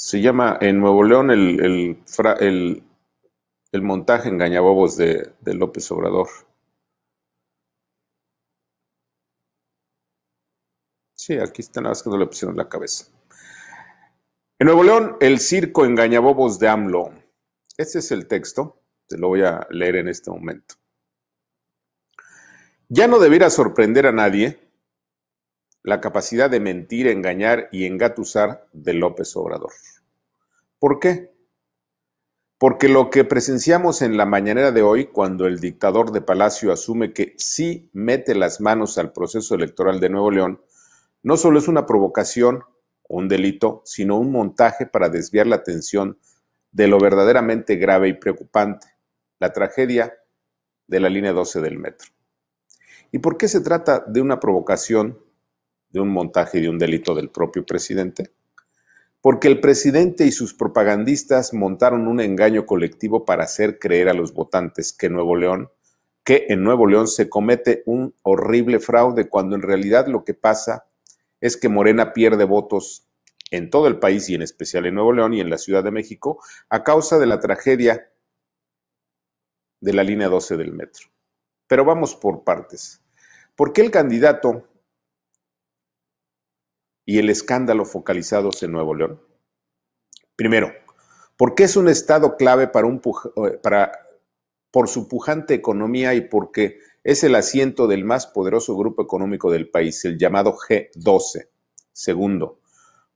Se llama en Nuevo León el, el, montaje engañabobos de, de López Obrador. Sí, aquí están las que no le pusieron la cabeza. En Nuevo León, el circo engañabobos de AMLO. Este es el texto, te lo voy a leer en este momento. Ya no debiera sorprender a nadie la capacidad de mentir, engañar y engatusar de López Obrador. ¿Por qué? Porque lo que presenciamos en la mañanera de hoy, cuando el dictador de Palacio asume que sí mete las manos al proceso electoral de Nuevo León, no solo es una provocación o un delito, sino un montaje para desviar la atención de lo verdaderamente grave y preocupante, la tragedia de la línea 12 del metro. ¿Y por qué se trata de una provocación de un montaje y de un delito del propio presidente? Porque el presidente y sus propagandistas montaron un engaño colectivo para hacer creer a los votantes que Nuevo León, que en Nuevo León se comete un horrible fraude cuando en realidad lo que pasa es que Morena pierde votos en todo el país y en especial en Nuevo León y en la Ciudad de México a causa de la tragedia de la línea 12 del metro. Pero vamos por partes. ¿Por qué el candidato y el escándalo focalizados en Nuevo León? Primero, porque es un estado clave para, un eh, para por su pujante economía y porque es el asiento del más poderoso grupo económico del país, el llamado G12. Segundo,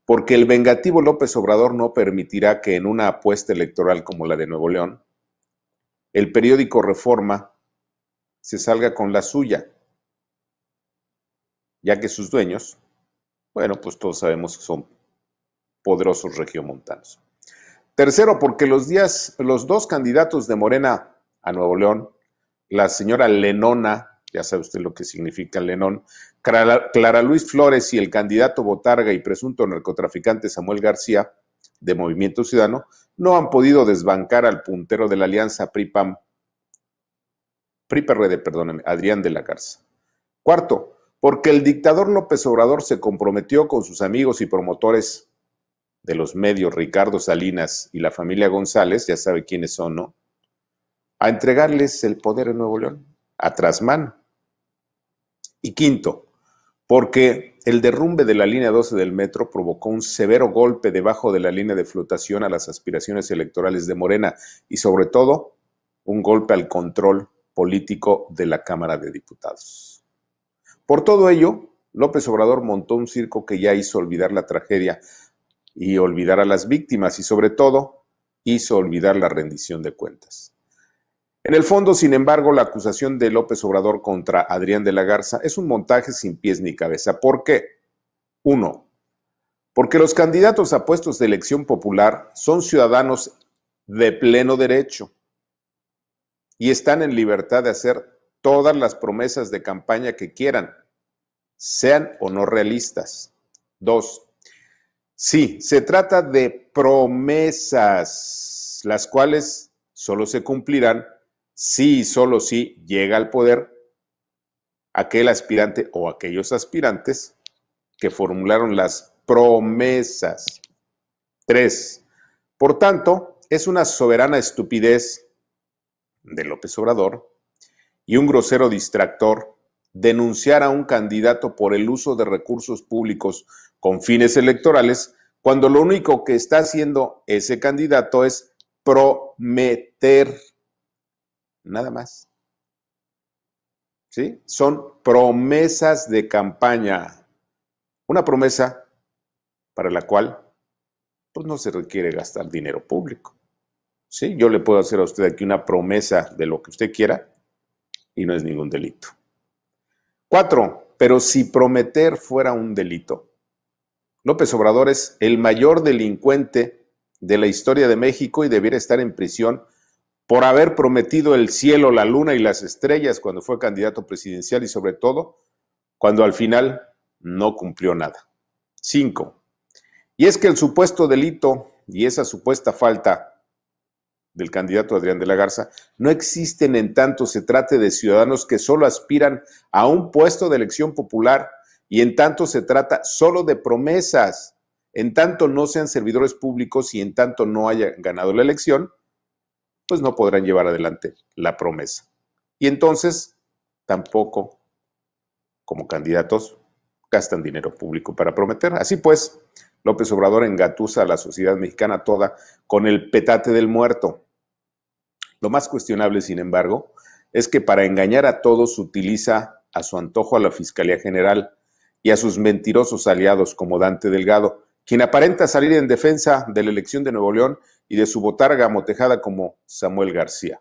porque el vengativo López Obrador no permitirá que en una apuesta electoral como la de Nuevo León, el periódico Reforma se salga con la suya, ya que sus dueños, bueno, pues todos sabemos que son poderosos regiomontanos. Tercero, porque los, días, los dos candidatos de Morena a Nuevo León, la señora Lenona, ya sabe usted lo que significa Lenón, Clara, Luis Flores y el candidato Botarga y presunto narcotraficante Samuel García, de Movimiento Ciudadano, no han podido desbancar al puntero de la alianza PRIPAM, PRIPRD, perdóneme, Adrián de la Garza. Cuarto, porque el dictador López Obrador se comprometió con sus amigos y promotores de los medios, Ricardo Salinas y la familia González, ya sabe quiénes son, ¿no? A entregarles el poder en Nuevo León, a Trasman. Y quinto, porque el derrumbe de la línea 12 del metro provocó un severo golpe debajo de la línea de flotación a las aspiraciones electorales de Morena y sobre todo un golpe al control político de la Cámara de Diputados. Por todo ello, López Obrador montó un circo que ya hizo olvidar la tragedia y olvidar a las víctimas y sobre todo hizo olvidar la rendición de cuentas. En el fondo, sin embargo, la acusación de López Obrador contra Adrián de la Garza es un montaje sin pies ni cabeza. ¿Por qué? Uno, porque los candidatos a puestos de elección popular son ciudadanos de pleno derecho y están en libertad de hacer todas las promesas de campaña que quieran, sean o no realistas. Dos, sí, se trata de promesas, las cuales solo se cumplirán si y solo si llega al poder aquel aspirante o aquellos aspirantes que formularon las promesas. Tres, por tanto, es una soberana estupidez de López Obrador y un grosero distractor denunciar a un candidato por el uso de recursos públicos con fines electorales cuando lo único que está haciendo ese candidato es prometer. Nada más. ¿Sí? Son promesas de campaña. Una promesa para la cual pues no se requiere gastar dinero público. ¿Sí? Yo le puedo hacer a usted aquí una promesa de lo que usted quiera, y no es ningún delito. Cuatro, pero si prometer fuera un delito. López Obrador es el mayor delincuente de la historia de México y debiera estar en prisión por haber prometido el cielo, la luna y las estrellas cuando fue candidato presidencial y sobre todo cuando al final no cumplió nada. Cinco, y es que el supuesto delito y esa supuesta falta del candidato Adrián de la Garza, no existen en tanto se trate de ciudadanos que solo aspiran a un puesto de elección popular y en tanto se trata solo de promesas, en tanto no sean servidores públicos y en tanto no hayan ganado la elección, pues no podrán llevar adelante la promesa. Y entonces tampoco, como candidatos, gastan dinero público para prometer. Así pues, López Obrador engatusa a la sociedad mexicana toda con el petate del muerto. Lo más cuestionable, sin embargo, es que para engañar a todos utiliza a su antojo a la Fiscalía General y a sus mentirosos aliados como Dante Delgado, quien aparenta salir en defensa de la elección de Nuevo León y de su botarga amotejada como Samuel García.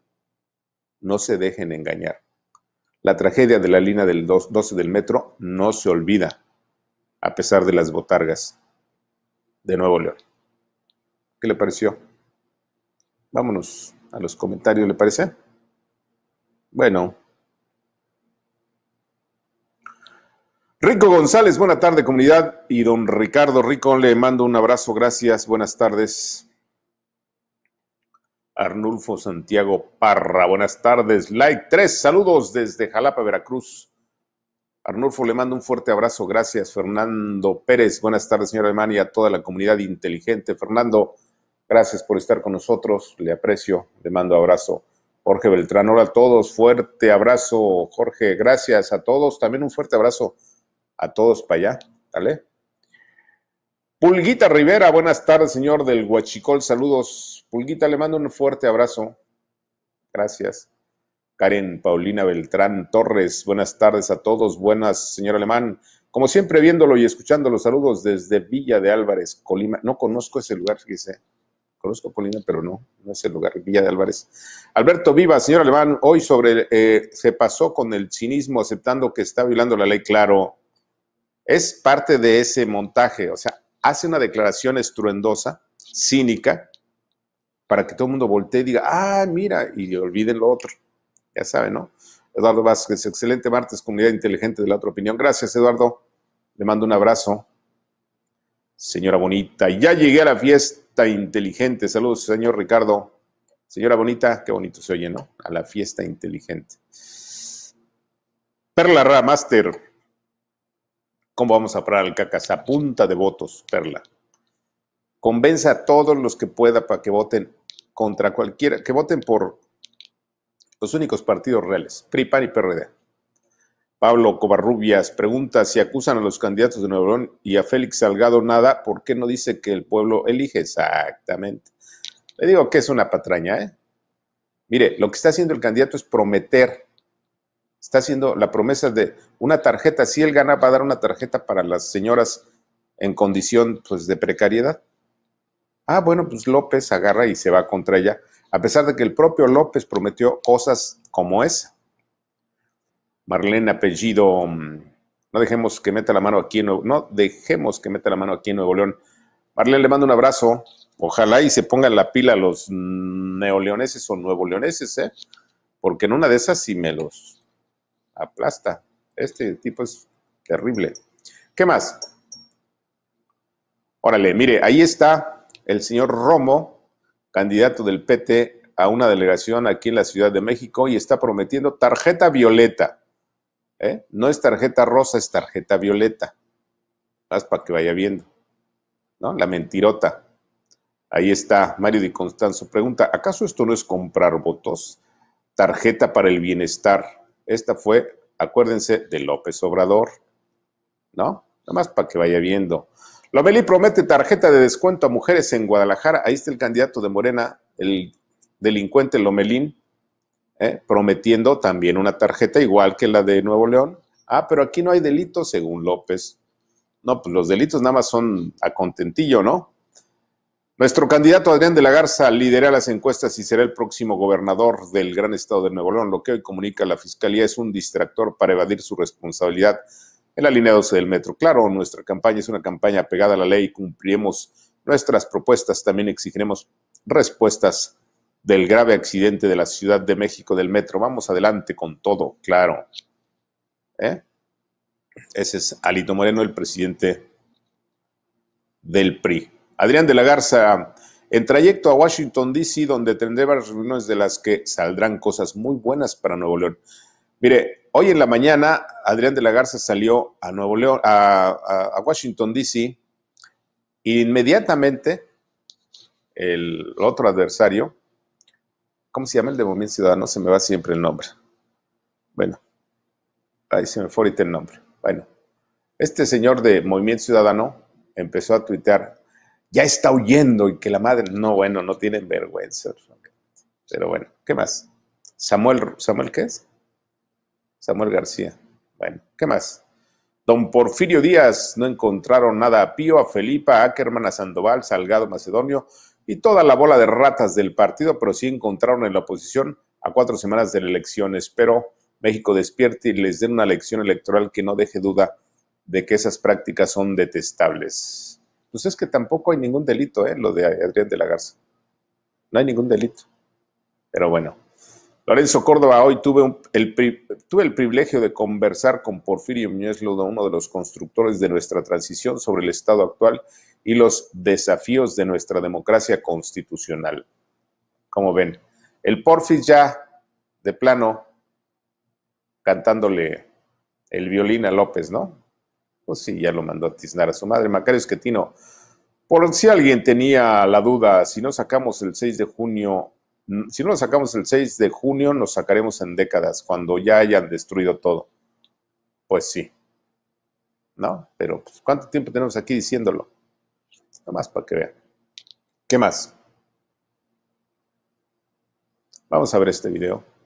No se dejen engañar. La tragedia de la línea del 12 del metro no se olvida, a pesar de las botargas de Nuevo León. ¿Qué le pareció? Vámonos a los comentarios, ¿le parece? Bueno. Rico González, buena tarde comunidad. Y don Ricardo Rico, le mando un abrazo, gracias, buenas tardes. Arnulfo Santiago Parra, buenas tardes. Like 3, saludos desde Jalapa, Veracruz. Arnulfo le mando un fuerte abrazo. Gracias, Fernando Pérez. Buenas tardes, señor Alemán, y a toda la comunidad inteligente. Fernando, gracias por estar con nosotros. Le aprecio. Le mando abrazo. Jorge Beltrán, hola a todos. Fuerte abrazo, Jorge. Gracias a todos. También un fuerte abrazo a todos para allá. Dale. Pulguita Rivera, buenas tardes, señor del Huachicol. Saludos. Pulguita, le mando un fuerte abrazo. Gracias. Karen Paulina Beltrán Torres. Buenas tardes a todos. Buenas, señor Alemán. Como siempre, viéndolo y escuchando los saludos desde Villa de Álvarez, Colima. No conozco ese lugar, fíjese. Conozco Colima, pero no, no es el lugar, Villa de Álvarez. Alberto Viva, señor Alemán, hoy sobre eh, se pasó con el cinismo aceptando que está violando la ley, claro. Es parte de ese montaje, o sea, hace una declaración estruendosa, cínica, para que todo el mundo voltee y diga, ah, mira, y olviden lo otro. Ya saben, ¿no? Eduardo Vázquez, excelente martes, comunidad inteligente de la otra opinión. Gracias, Eduardo. Le mando un abrazo. Señora Bonita, ya llegué a la fiesta inteligente. Saludos, señor Ricardo. Señora Bonita, qué bonito se oye, ¿no? A la fiesta inteligente. Perla Ra, Master. ¿Cómo vamos a parar al cacas? A punta de votos, Perla. Convenza a todos los que pueda para que voten contra cualquiera, que voten por los únicos partidos reales, PRI, PAN y PRD. Pablo Covarrubias pregunta si acusan a los candidatos de Nuevo León y a Félix Salgado nada, ¿por qué no dice que el pueblo elige? Exactamente. Le digo que es una patraña, ¿eh? Mire, lo que está haciendo el candidato es prometer. Está haciendo la promesa de una tarjeta. Si él gana, va a dar una tarjeta para las señoras en condición pues, de precariedad. Ah, bueno, pues López agarra y se va contra ella a pesar de que el propio López prometió cosas como esa. Marlene apellido, mm, no dejemos que meta la mano aquí en Nuevo, no dejemos que meta la mano aquí en Nuevo León. Marlene le mando un abrazo, ojalá y se pongan la pila los neoleoneses o nuevo ¿eh? porque en una de esas sí me los aplasta. Este tipo es terrible. ¿Qué más? Órale, mire, ahí está el señor Romo candidato del PT a una delegación aquí en la Ciudad de México y está prometiendo tarjeta violeta. ¿Eh? No es tarjeta rosa, es tarjeta violeta. más para que vaya viendo. ¿No? La mentirota. Ahí está Mario de Constanzo. Pregunta, ¿acaso esto no es comprar votos? Tarjeta para el bienestar. Esta fue, acuérdense, de López Obrador. ¿No? Nada más para que vaya viendo. Lomelí promete tarjeta de descuento a mujeres en Guadalajara. Ahí está el candidato de Morena, el delincuente Lomelín, ¿eh? prometiendo también una tarjeta igual que la de Nuevo León. Ah, pero aquí no hay delitos, según López. No, pues los delitos nada más son a contentillo, ¿no? Nuestro candidato Adrián de la Garza lidera las encuestas y será el próximo gobernador del gran estado de Nuevo León. Lo que hoy comunica la fiscalía es un distractor para evadir su responsabilidad la línea 12 del metro. Claro, nuestra campaña es una campaña pegada a la ley, cumpliremos nuestras propuestas, también exigiremos respuestas del grave accidente de la Ciudad de México del metro. Vamos adelante con todo, claro. ¿Eh? Ese es Alito Moreno, el presidente del PRI. Adrián de la Garza, en trayecto a Washington, D.C., donde tendré varias reuniones de las que saldrán cosas muy buenas para Nuevo León. Mire, hoy en la mañana Adrián de la Garza salió a Nuevo León, a, Washington, D.C. E inmediatamente, el otro adversario, ¿cómo se llama el de Movimiento Ciudadano? Se me va siempre el nombre. Bueno, ahí se me fue ahorita el nombre. Bueno, este señor de Movimiento Ciudadano empezó a tuitear, ya está huyendo y que la madre, no, bueno, no tienen vergüenza. Pero bueno, ¿qué más? Samuel, ¿Samuel qué es? Samuel García. Bueno, ¿qué más? Don Porfirio Díaz, no encontraron nada a Pío, a Felipa, a Ackerman, a Sandoval, Salgado, Macedonio y toda la bola de ratas del partido, pero sí encontraron en la oposición a cuatro semanas de la elección. Espero México despierte y les den una lección electoral que no deje duda de que esas prácticas son detestables. Pues es que tampoco hay ningún delito, ¿eh? lo de Adrián de la Garza. No hay ningún delito. Pero bueno, Lorenzo Córdoba, hoy tuve, el, privilegio de conversar con Porfirio Muñoz Ludo, uno de los constructores de nuestra transición sobre el estado actual y los desafíos de nuestra democracia constitucional. Como ven, el Porfis ya de plano cantándole el violín a López, ¿no? Pues sí, ya lo mandó a tiznar a su madre. Macario Esquetino, por si alguien tenía la duda, si no sacamos el 6 de junio Mm, si no lo sacamos el 6 de junio, nos sacaremos en décadas, cuando ya hayan destruido todo. Pues sí. ¿No? Pero pues, ¿cuánto tiempo tenemos aquí diciéndolo? Nada más para que vean. ¿Qué más? Vamos a ver este video.